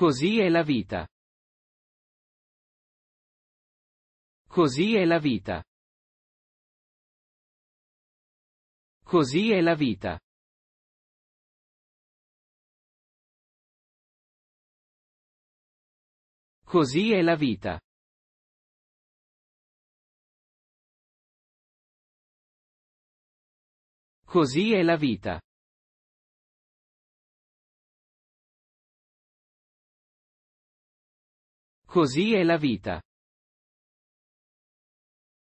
Così è la vita. Così è la vita. Così è la vita. Così è la vita. Così è la vita. Così è la vita.